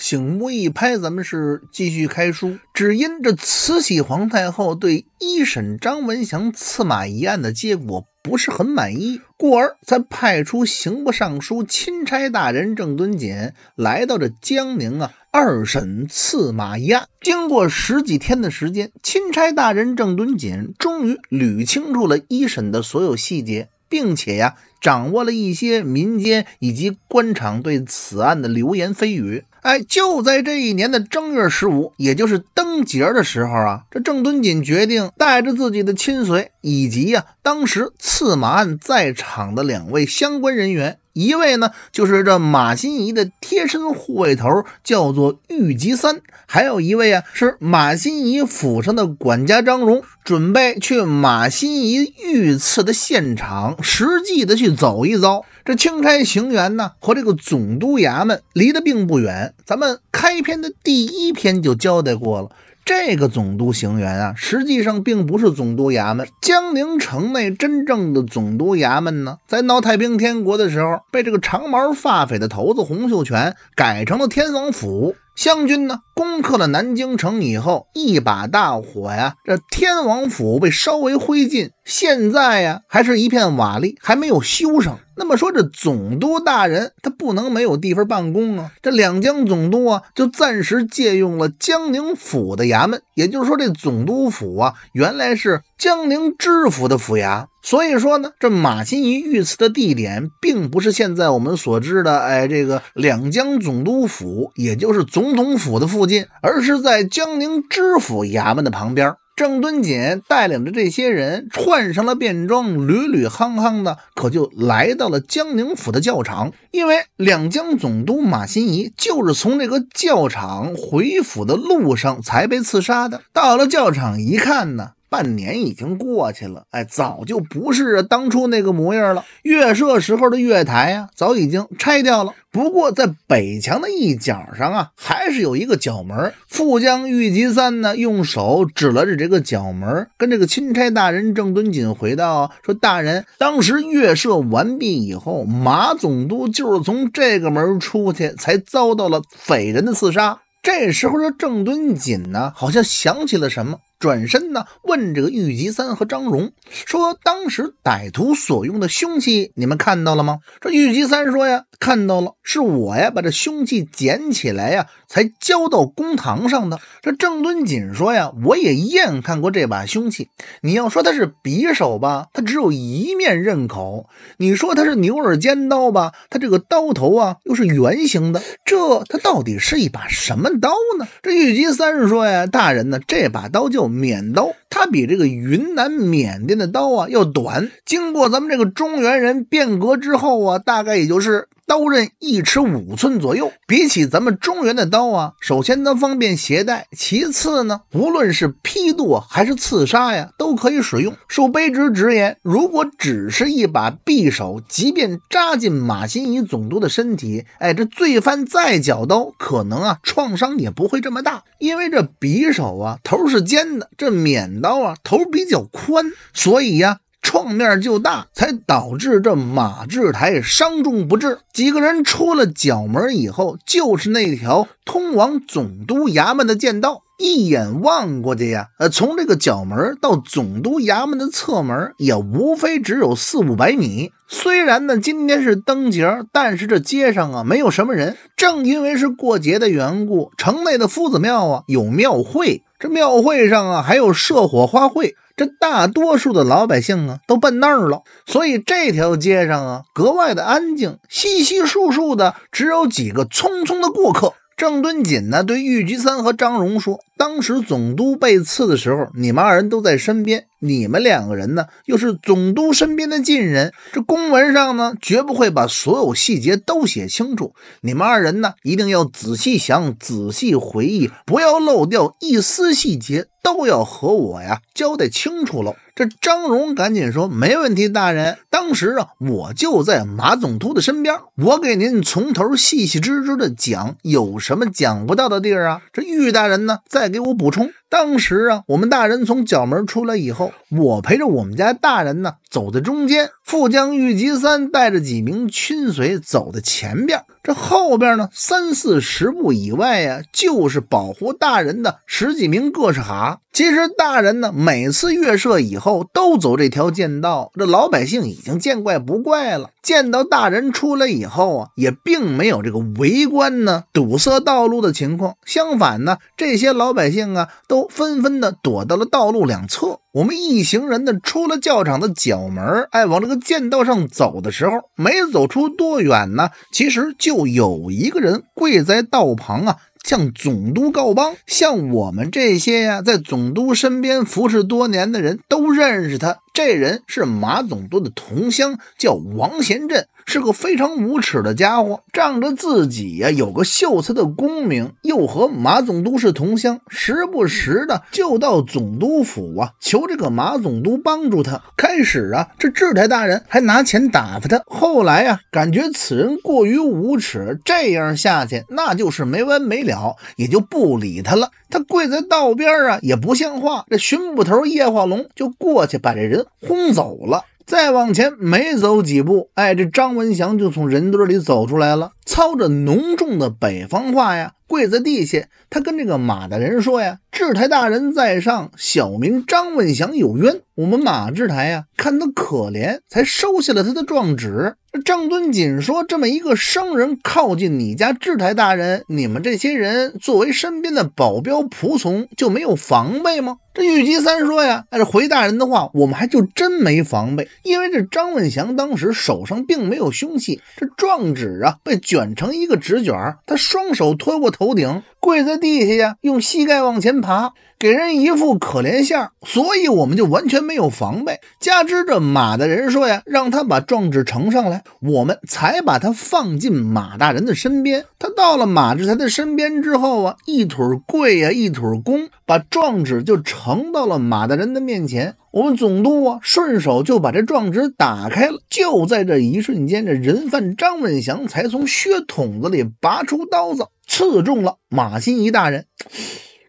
醒木一拍，咱们是继续开书。只因这慈禧皇太后对一审张文祥刺马一案的结果不是很满意，故而才派出刑部尚书钦差大人郑敦锦来到这江宁啊二审刺马一案。经过十几天的时间，钦差大人郑敦锦终于捋清楚了一审的所有细节，并且呀。掌握了一些民间以及官场对此案的流言蜚语。哎，就在这一年的正月十五，也就是灯节的时候啊，这郑敦锦决定带着自己的亲随，以及啊当时刺马案在场的两位相关人员。一位呢，就是这马心怡的贴身护卫头，叫做玉吉三；还有一位啊，是马心怡府上的管家张荣，准备去马心怡遇刺的现场，实际的去走一遭。这钦差行辕呢，和这个总督衙门离得并不远。咱们开篇的第一篇就交代过了。这个总督行辕啊，实际上并不是总督衙门。江宁城内真正的总督衙门呢，在闹太平天国的时候，被这个长毛发匪的头子洪秀全改成了天王府。湘军呢，攻克了南京城以后，一把大火呀，这天王府被烧为灰烬，现在呀，还是一片瓦砾，还没有修上。那么说，这总督大人他不能没有地方办公啊。这两江总督啊，就暂时借用了江宁府的衙门，也就是说，这总督府啊，原来是。江宁知府的府衙，所以说呢，这马新贻遇刺的地点并不是现在我们所知的，哎，这个两江总督府，也就是总统府的附近，而是在江宁知府衙门的旁边。郑敦锦带领着这些人，穿上了便装，屡屡夯夯的，可就来到了江宁府的教场。因为两江总督马新贻就是从这个教场回府的路上才被刺杀的。到了教场一看呢。半年已经过去了，哎，早就不是当初那个模样了。月社时候的月台啊，早已经拆掉了。不过在北墙的一角上啊，还是有一个角门。副将玉吉三呢，用手指了指这个角门，跟这个钦差大人郑敦锦回到说：“大人，当时月社完毕以后，马总督就是从这个门出去，才遭到了匪人的刺杀。”这时候的郑敦锦呢，好像想起了什么。转身呢，问这个玉吉三和张荣说：“当时歹徒所用的凶器，你们看到了吗？”这玉吉三说：“呀，看到了，是我呀，把这凶器捡起来呀。”才交到公堂上的。这郑敦锦说呀：“我也验看过这把凶器。你要说它是匕首吧，它只有一面刃口；你说它是牛耳尖刀吧，它这个刀头啊又是圆形的。这它到底是一把什么刀呢？”这玉吉三说呀：“大人呢，这把刀叫缅刀，它比这个云南缅甸的刀啊要短。经过咱们这个中原人变革之后啊，大概也就是。”刀刃一尺五寸左右，比起咱们中原的刀啊，首先它方便携带，其次呢，无论是劈剁还是刺杀呀，都可以使用。恕卑职直言，如果只是一把匕首，即便扎进马新乙总督的身体，哎，这罪犯再绞刀，可能啊创伤也不会这么大，因为这匕首啊头是尖的，这免刀啊头比较宽，所以呀。创面就大，才导致这马志台伤重不治。几个人出了角门以后，就是那条通往总督衙门的剑道。一眼望过去呀，呃，从这个角门到总督衙门的侧门，也无非只有四五百米。虽然呢，今天是灯节，但是这街上啊，没有什么人。正因为是过节的缘故，城内的夫子庙啊，有庙会。这庙会上啊，还有社火花会，这大多数的老百姓啊都奔那儿了，所以这条街上啊格外的安静，稀稀疏疏的只有几个匆匆的过客。郑敦锦呢对玉菊三和张荣说。当时总督被刺的时候，你们二人都在身边。你们两个人呢，又是总督身边的近人。这公文上呢，绝不会把所有细节都写清楚。你们二人呢，一定要仔细想、仔细回忆，不要漏掉一丝细节，都要和我呀交代清楚了。这张荣赶紧说：“没问题，大人。当时啊，我就在马总督的身边，我给您从头细细支支的讲，有什么讲不到的地儿啊？”这玉大人呢，在。给我补充，当时啊，我们大人从角门出来以后，我陪着我们家大人呢，走在中间；富江玉吉三带着几名亲随走在前边，这后边呢，三四十步以外啊，就是保护大人的十几名各是哈。其实大人呢，每次月射以后都走这条剑道，这老百姓已经见怪不怪了。见到大人出来以后啊，也并没有这个围观呢堵塞道路的情况。相反呢，这些老百姓啊，都纷纷的躲到了道路两侧。我们一行人呢，出了教场的角门，哎，往这个剑道上走的时候，没走出多远呢，其实就有一个人跪在道旁啊。向总督告邦，像我们这些呀，在总督身边服侍多年的人都认识他。这人是马总督的同乡，叫王贤振。是个非常无耻的家伙，仗着自己呀有个秀才的功名，又和马总督是同乡，时不时的就到总督府啊求这个马总督帮助他。开始啊，这智台大人还拿钱打发他，后来呀，感觉此人过于无耻，这样下去那就是没完没了，也就不理他了。他跪在道边啊也不像话，这巡捕头叶化龙就过去把这人轰走了。再往前没走几步，哎，这张文祥就从人堆里走出来了，操着浓重的北方话呀。跪在地下，他跟这个马大人说呀：“治台大人在上，小名张文祥有冤。我们马志台呀，看他可怜，才收下了他的状纸。”张敦锦说：“这么一个生人靠近你家治台大人，你们这些人作为身边的保镖仆从，就没有防备吗？”这玉吉三说呀：“还是回大人的话，我们还就真没防备，因为这张文祥当时手上并没有凶器，这状纸啊被卷成一个纸卷他双手托过。”头顶跪在地下呀，用膝盖往前爬。给人一副可怜相，所以我们就完全没有防备。加之这马大人说呀，让他把状纸呈上来，我们才把他放进马大人的身边。他到了马志才的身边之后啊，一腿跪呀，一腿躬，把状纸就呈到了马大人的面前。我们总督啊，顺手就把这状纸打开了。就在这一瞬间，这人犯张文祥才从靴筒子里拔出刀子，刺中了马新贻大人。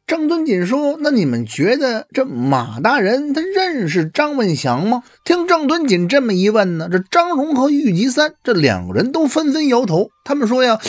郑敦锦说：“那你们觉得这马大人他认识张文祥吗？”听郑敦锦这么一问呢，这张荣和玉吉三这两个人都纷纷摇头。他们说呀：“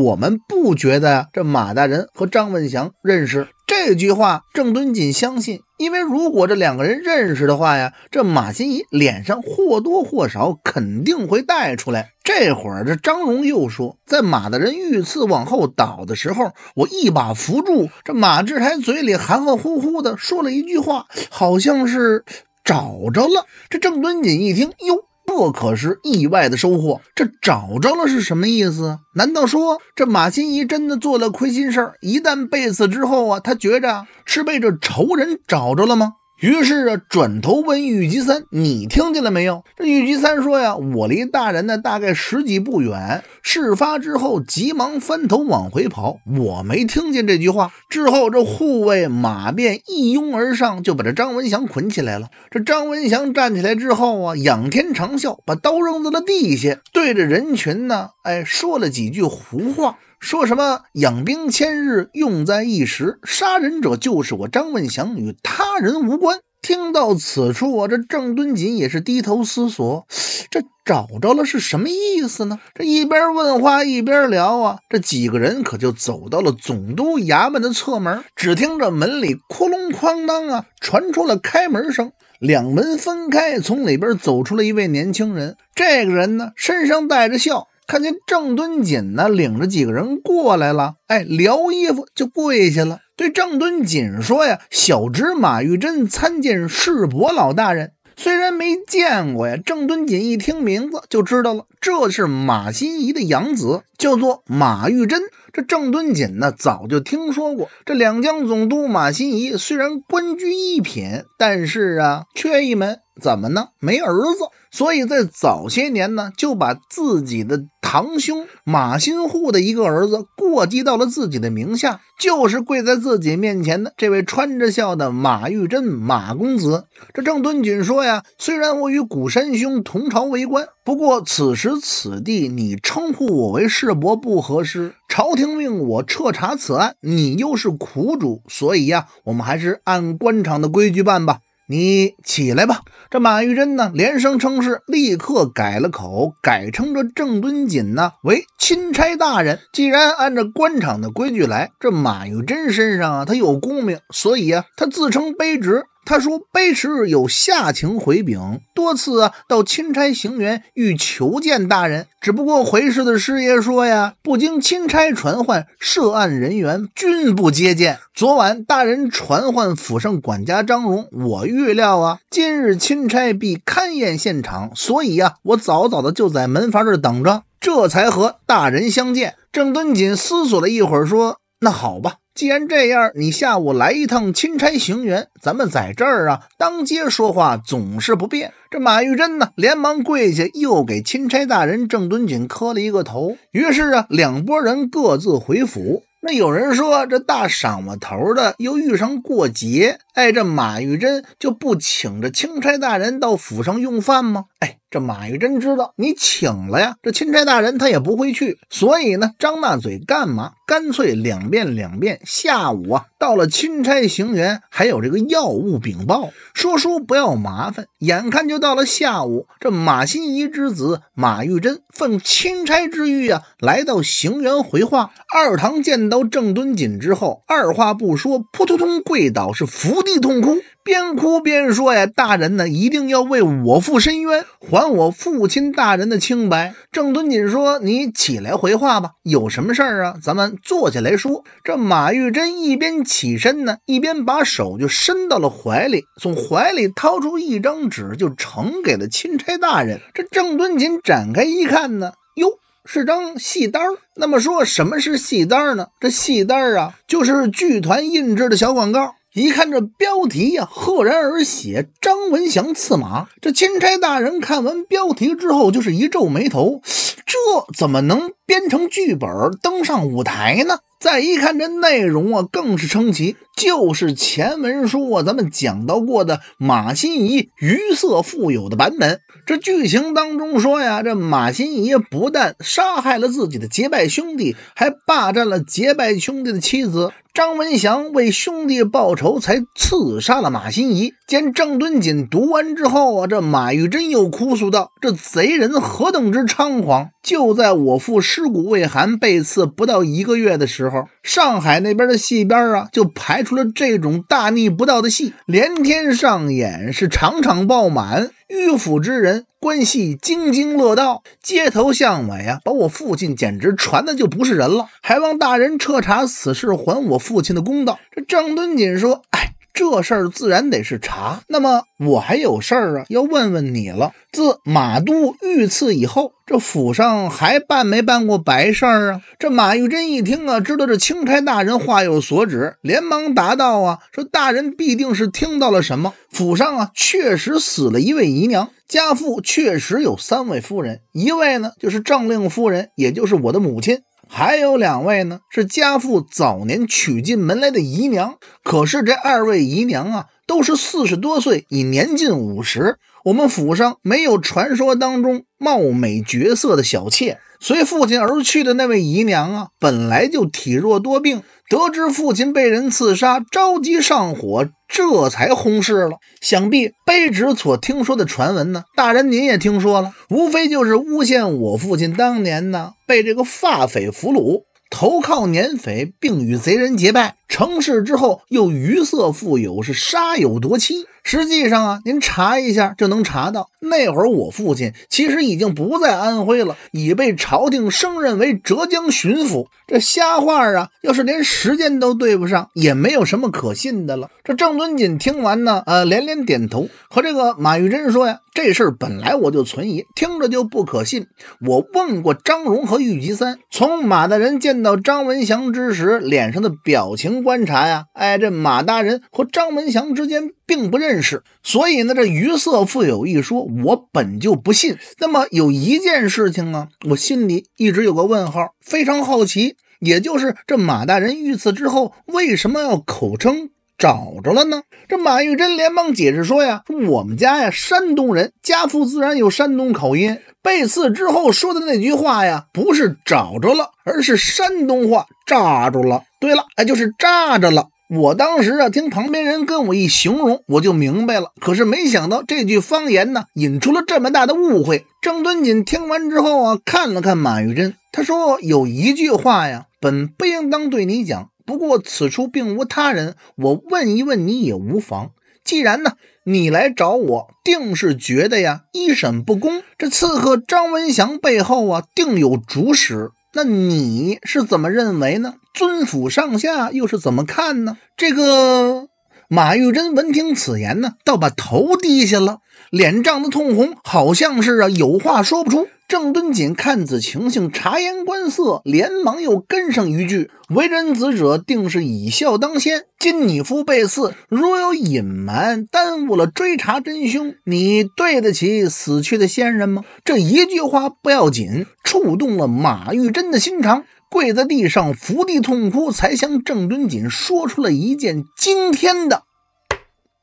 我们不觉得呀，这马大人和张文祥认识。”这句话，郑敦锦相信，因为如果这两个人认识的话呀，这马新仪脸上或多或少肯定会带出来。这会儿，这张荣又说，在马大人遇刺往后倒的时候，我一把扶住这马志才，嘴里含含糊糊的说了一句话，好像是找着了。这郑敦锦一听，哟。这可是意外的收获，这找着了是什么意思？难道说这马心怡真的做了亏心事儿？一旦被刺之后啊，他觉着是被这仇人找着了吗？于是啊，转头问玉吉三：“你听见了没有？”这玉吉三说呀：“我离大人呢，大概十几步远。事发之后，急忙翻头往回跑，我没听见这句话。”之后，这护卫马便一拥而上，就把这张文祥捆起来了。这张文祥站起来之后啊，仰天长啸，把刀扔在了地下，对着人群呢，哎，说了几句胡话。说什么养兵千日用在一时，杀人者就是我张问祥，与他人无关。听到此处，我这郑敦锦也是低头思索，这找着了是什么意思呢？这一边问话一边聊啊，这几个人可就走到了总督衙门的侧门。只听着门里“哐窿哐当”啊，传出了开门声，两门分开，从里边走出了一位年轻人。这个人呢，身上带着笑。看见郑敦锦呢，领着几个人过来了，哎，撩衣服就跪下了，对郑敦锦说呀：“小侄马玉贞参见世伯老大人。”虽然没见过呀，郑敦锦一听名字就知道了，这是马新贻的养子，叫做马玉贞。这郑敦锦呢，早就听说过，这两江总督马新贻虽然官居一品，但是啊，缺一门。怎么呢？没儿子，所以在早些年呢，就把自己的堂兄马新护的一个儿子过继到了自己的名下，就是跪在自己面前的这位穿着孝的马玉珍马公子。这郑敦锦说呀：“虽然我与古山兄同朝为官，不过此时此地，你称呼我为世伯不合适。朝廷命我彻查此案，你又是苦主，所以呀，我们还是按官场的规矩办吧。”你起来吧。这马玉珍呢，连声称是，立刻改了口，改称这郑敦锦呢为钦差大人。既然按照官场的规矩来，这马玉珍身上啊，他有功名，所以啊，他自称卑职。他说：“卑职有下情回禀，多次啊到钦差行辕欲求见大人，只不过回师的师爷说呀，不经钦差传唤，涉案人员均不接见。昨晚大人传唤府上管家张荣，我预料啊，今日钦差必勘验现场，所以呀，我早早的就在门房这等着，这才和大人相见。”郑敦锦思索了一会儿，说：“那好吧。”既然这样，你下午来一趟钦差行辕，咱们在这儿啊当街说话总是不便。这马玉珍呢，连忙跪下，又给钦差大人郑敦锦磕了一个头。于是啊，两拨人各自回府。那有人说，这大晌午头的又遇上过节，哎，这马玉珍就不请着钦差大人到府上用饭吗？哎。这马玉珍知道你请了呀，这钦差大人他也不会去，所以呢，张大嘴干嘛？干脆两遍两遍。下午啊，到了钦差行辕，还有这个要务禀报。说书不要麻烦。眼看就到了下午，这马新贻之子马玉珍奉钦差之谕啊，来到行辕回话。二堂见到郑敦锦之后，二话不说，扑通通跪倒，是伏地痛哭。边哭边说呀，大人呢一定要为我父申冤，还我父亲大人的清白。郑敦锦说：“你起来回话吧，有什么事儿啊？咱们坐下来说。”这马玉珍一边起身呢，一边把手就伸到了怀里，从怀里掏出一张纸，就呈给了钦差大人。这郑敦锦展开一看呢，哟，是张戏单那么说什么是戏单呢？这戏单啊，就是剧团印制的小广告。一看这标题呀，赫然而写“张文祥刺马”。这钦差大人看完标题之后，就是一皱眉头：这怎么能编成剧本登上舞台呢？再一看这内容啊，更是称奇，就是前文书啊咱们讲到过的马新仪余色富有的版本。这剧情当中说呀，这马新仪不但杀害了自己的结拜兄弟，还霸占了结拜兄弟的妻子张文祥，为兄弟报仇才刺杀了马新仪。见郑敦锦读完之后啊，这马玉珍又哭诉道：“这贼人何等之猖狂！就在我父尸骨未寒被刺不到一个月的时候。”上海那边的戏班啊，就排出了这种大逆不道的戏，连天上演，是场场爆满。迂腐之人关系津津乐道，街头巷尾啊，把我父亲简直传的就不是人了。还望大人彻查此事，还我父亲的公道。这郑敦锦说：“哎。”这事儿自然得是查。那么我还有事儿啊，要问问你了。自马都御赐以后，这府上还办没办过白事儿啊？这马玉珍一听啊，知道这钦差大人话有所指，连忙答道：“啊，说大人必定是听到了什么。府上啊，确实死了一位姨娘，家父确实有三位夫人，一位呢就是正令夫人，也就是我的母亲。”还有两位呢，是家父早年娶进门来的姨娘。可是这二位姨娘啊，都是四十多岁，已年近五十。我们府上没有传说当中貌美绝色的小妾。随父亲而去的那位姨娘啊，本来就体弱多病，得知父亲被人刺杀，着急上火，这才轰逝了。想必卑职所听说的传闻呢，大人您也听说了，无非就是诬陷我父亲当年呢被这个发匪俘虏，投靠捻匪，并与贼人结拜。成事之后又余色富有，是杀有夺妻。实际上啊，您查一下就能查到，那会儿我父亲其实已经不在安徽了，已被朝廷升任为浙江巡抚。这瞎话啊，要是连时间都对不上，也没有什么可信的了。这郑敦锦听完呢，呃，连连点头，和这个马玉珍说呀：“这事儿本来我就存疑，听着就不可信。我问过张荣和玉吉三，从马大人见到张文祥之时，脸上的表情。”观察呀，哎，这马大人和张文祥之间并不认识，所以呢，这于色富有一说，我本就不信。那么有一件事情啊，我心里一直有个问号，非常好奇，也就是这马大人遇刺之后，为什么要口称？找着了呢！这马玉珍连忙解释说呀：“我们家呀，山东人，家父自然有山东口音。被刺之后说的那句话呀，不是找着了，而是山东话炸住了。对了，哎，就是炸着了。我当时啊，听旁边人跟我一形容，我就明白了。可是没想到这句方言呢，引出了这么大的误会。”张敦锦听完之后啊，看了看马玉珍，他说：“有一句话呀，本不应当对你讲。”不过此处并无他人，我问一问你也无妨。既然呢，你来找我，定是觉得呀一审不公。这刺客张文祥背后啊，定有主使。那你是怎么认为呢？尊府上下又是怎么看呢？这个马玉珍闻听此言呢，倒把头低下了，脸涨得通红，好像是啊有话说不出。郑敦锦看此情形，察言观色，连忙又跟上一句：“为人子者，定是以孝当先。今你夫被刺，如有隐瞒，耽误了追查真凶，你对得起死去的先人吗？”这一句话不要紧，触动了马玉珍的心肠，跪在地上伏地痛哭，才向郑敦锦说出了一件惊天的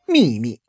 秘密。